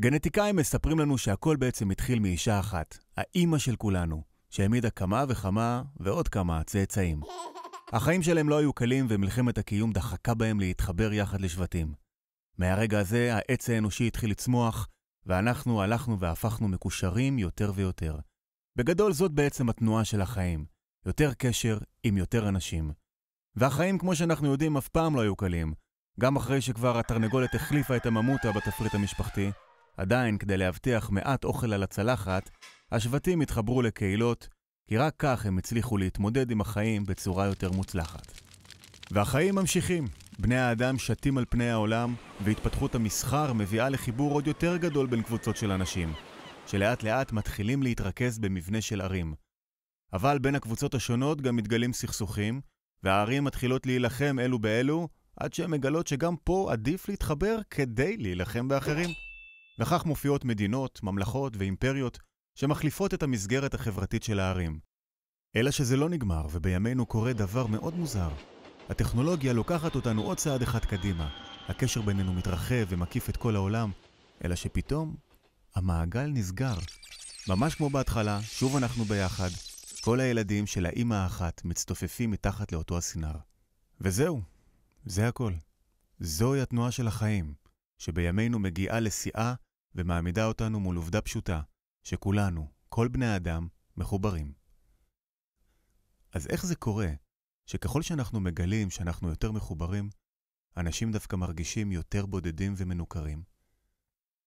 גנטיקאים מספרים לנו שהכל בעצם התחיל מאישה אחת, האימא של כולנו, שהעמידה כמה וכמה ועוד כמה צאצאים. החיים שלהם לא היו קלים ומלחמת הקיום דחקה בהם להתחבר יחד לשבטים. מהרגע הזה העץ האנושי התחיל לצמוח, ואנחנו הלכנו והפכנו מקושרים יותר ויותר. בגדול זאת בעצם התנועה של החיים, יותר קשר עם יותר אנשים. והחיים, כמו שאנחנו יודעים, אף פעם לא היו קלים. גם אחרי שכבר התרנגולת החליפה את הממותה בתפריט המשפחתי, עדיין, כדי להבטיח מעט אוכל על הצלחת, השבטים התחברו לקהילות, כי רק כך הם הצליחו להתמודד עם החיים בצורה יותר מוצלחת. והחיים ממשיכים. בני האדם שתים על פני העולם, והתפתחות המסחר מביאה לחיבור עוד יותר גדול בין קבוצות של אנשים, שלאט לאט מתחילים להתרכז במבנה של ערים. אבל בין הקבוצות השונות גם מתגלים סכסוכים, והערים מתחילות להילחם אלו באלו, עד שהן מגלות שגם פה עדיף להתחבר כדי להילחם באחרים. וכך מופיעות מדינות, ממלכות ואימפריות שמחליפות את המסגרת החברתית של הערים. אלא שזה לא נגמר, ובימינו קורה דבר מאוד מוזר. הטכנולוגיה לוקחת אותנו עוד צעד אחד קדימה. הקשר בינינו מתרחב ומקיף את כל העולם, אלא שפתאום המעגל נסגר. ממש כמו בהתחלה, שוב אנחנו ביחד. כל הילדים של האימא האחת מצטופפים מתחת לאותו הסינר. וזהו, זה הכל. זוהי התנועה של החיים, שבימינו מגיעה לשיאה ומעמידה אותנו מול עובדה פשוטה, שכולנו, כל בני האדם, מחוברים. אז איך זה קורה שככל שאנחנו מגלים שאנחנו יותר מחוברים, אנשים דווקא מרגישים יותר בודדים ומנוכרים?